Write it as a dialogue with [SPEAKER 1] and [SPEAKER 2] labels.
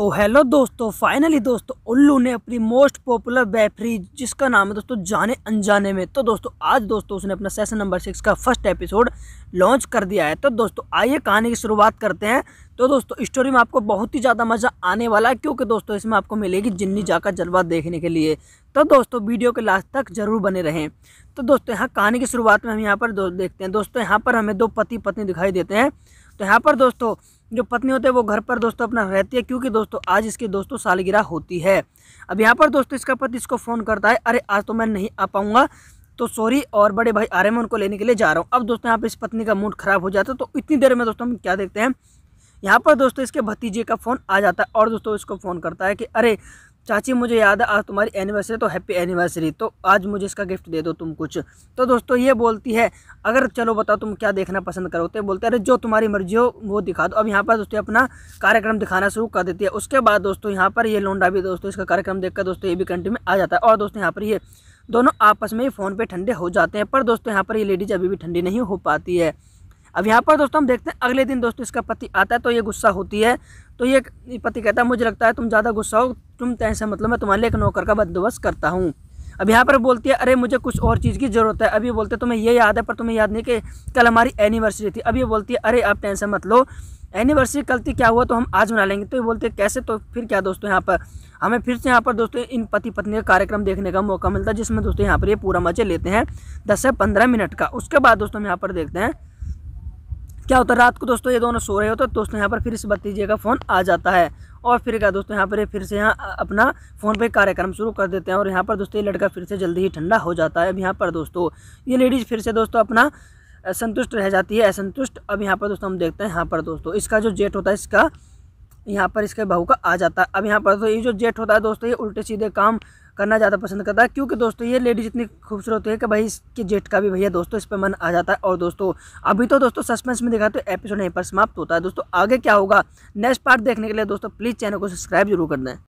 [SPEAKER 1] तो हेलो दोस्तों फाइनली दोस्तों उल्लू ने अपनी मोस्ट पॉपुलर बेफरी जिसका नाम है दोस्तों जाने अनजाने में तो दोस्तों आज दोस्तों उसने अपना सेशन नंबर सिक्स का फर्स्ट एपिसोड लॉन्च कर दिया है तो दोस्तों आइए कहानी की शुरुआत करते हैं तो दोस्तों स्टोरी में आपको बहुत ही ज़्यादा मज़ा आने वाला है क्योंकि दोस्तों इसमें आपको मिलेगी जिन्नी जा का जलवा देखने के लिए तो दोस्तों वीडियो के लास्ट तक जरूर बने रहें तो दोस्तों यहाँ कहानी की शुरुआत में हम यहाँ पर देखते हैं दोस्तों यहाँ पर हमें दो पति पत्नी दिखाई देते हैं तो यहाँ पर दोस्तों जो पत्नी होते हैं वो घर पर दोस्तों अपना रहती है क्योंकि दोस्तों आज इसकी दोस्तों सालगिरह होती है अब यहाँ पर दोस्तों इसका पति इसको फ़ोन करता है अरे आज तो मैं नहीं आ पाऊँगा तो सॉरी और बड़े भाई आ रहे मैं उनको लेने के लिए जा रहा हूँ अब दोस्तों यहाँ पर इस पत्नी का मूड खराब हो जाता है तो इतनी देर में दोस्तों हम क्या देखते हैं यहाँ पर दोस्तों इसके भतीजे का फ़ोन आ जाता है और दोस्तों इसको फ़ोन करता है कि अरे चाची मुझे याद है आज तुम्हारी एनिवर्सरी तो हैप्पी एनिवर्सरी तो आज मुझे इसका गिफ्ट दे दो तुम कुछ तो दोस्तों ये बोलती है अगर चलो बताओ तुम क्या देखना पसंद करो तो बोलते अरे जो तुम्हारी मर्जी हो वो दिखा दो अब यहाँ पर दोस्तों अपना कार्यक्रम दिखाना शुरू कर देती है उसके बाद दोस्तों यहाँ पर ये लोंडा भी दोस्तों इसका कार्यक्रम देखकर दोस्तों ये भी कंट्री में आ जाता है और दोस्तों यहाँ पर ये दोनों आपस में ही फ़ोन पर ठंडे हो जाते हैं पर दोस्तों यहाँ पर ये लेडीज अभी भी ठंडी नहीं हो पाती है अब यहाँ पर दोस्तों हम देखते हैं अगले दिन दोस्तों इसका पति आता है तो ये गुस्सा होती है तो ये पति कहता है मुझे लगता है तुम ज़्यादा गुस्सा हो तुम तय से मतलब मैं तुम्हारे लिए एक नौकर का बंदोबस्त करता हूँ अब यहाँ पर बोलती है अरे मुझे कुछ और चीज़ की ज़रूरत है अभी बोलते तुम्हें ये याद है पर तुम्हें याद नहीं कि कल हमारी एनिवर्सरी थी अभी बोलती है अरे आप टेंशन मत लो एनिवर्सरी कल थी क्या हुआ तो हम आज मना लेंगे तो ये बोलते हैं कैसे तो फिर क्या दोस्तों यहाँ पर हमें फिर से यहाँ पर दोस्तों इन पति पत्नी का कार्यक्रम देखने का मौका मिलता है जिसमें दोस्तों यहाँ पर ये पूरा मजे लेते हैं दस से पंद्रह मिनट का उसके बाद दोस्तों हम यहाँ पर देखते हैं क्या होता है रात को दोस्तों ये दोनों सो रहे होते हैं तो दोस्तों यहाँ पर फिर इस भतीजे का फ़ोन आ जाता है और फिर क्या दोस्तों यहाँ पर फिर से यहाँ अपना फ़ोन पे कार्यक्रम शुरू कर देते हैं और यहाँ पर दोस्तों ये लड़का फिर से जल्दी ही ठंडा हो जाता है अब यहाँ पर दोस्तों ये लेडीज़ फिर से दोस्तों अपना संतुष्ट रह जाती है असंतुष्ट अब यहाँ पर दोस्तों हम देखते हैं यहाँ पर दोस्तों इसका जो जेट होता है इसका यहाँ पर इसके बहू का आ जाता है अब यहाँ पर तो ये जो जेठ होता है दोस्तों ये उल्टे सीधे काम करना ज़्यादा पसंद करता है क्योंकि दोस्तों ये लेडीज इतनी खूबसूरत है कि भाई इसके जेठ का भी भैया दोस्तों इस पर मन आ जाता है और दोस्तों अभी तो दोस्तों सस्पेंस में दिखाते तो एपिसोड यहीं पर समाप्त होता है दोस्तों आगे क्या होगा नेक्स्ट पार्ट देखने के लिए दोस्तों प्लीज़ चैनल को सब्सक्राइब जरूर कर दें